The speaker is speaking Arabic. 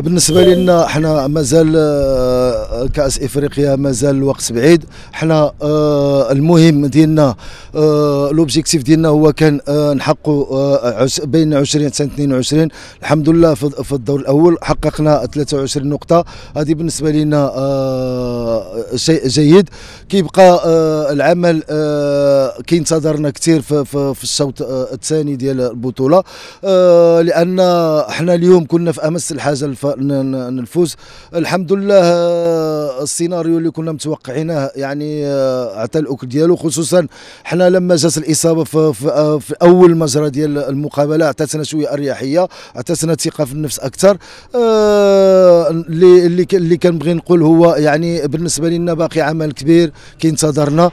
بالنسبه لنا حنا مازال آه، آه، كاس افريقيا مازال الوقت بعيد حنا آه، المهم ديالنا لوبجيكتيف ديالنا هو كان نحققوا بين 20 سنه 22 الحمد لله في الدور الاول حققنا 23 نقطه هذه بالنسبه لنا شيء جيد كيبقى آه، العمل آه، كينتظرنا كثير في الشوط آه، الثاني ديال البطوله لان احنا اليوم كنا في امس الحاجه نفوز الحمد لله السيناريو اللي كنا متوقعينه يعني عطى الاكل ديالو خصوصا احنا لما جات الاصابه في, في, في اول مجرى ديال المقابله عطاتنا شويه اريحيه عطاتنا ثقه في النفس اكثر اللي اللي كنبغي نقول هو يعني بالنسبه لي لنا باقي عمل كبير كينتظرنا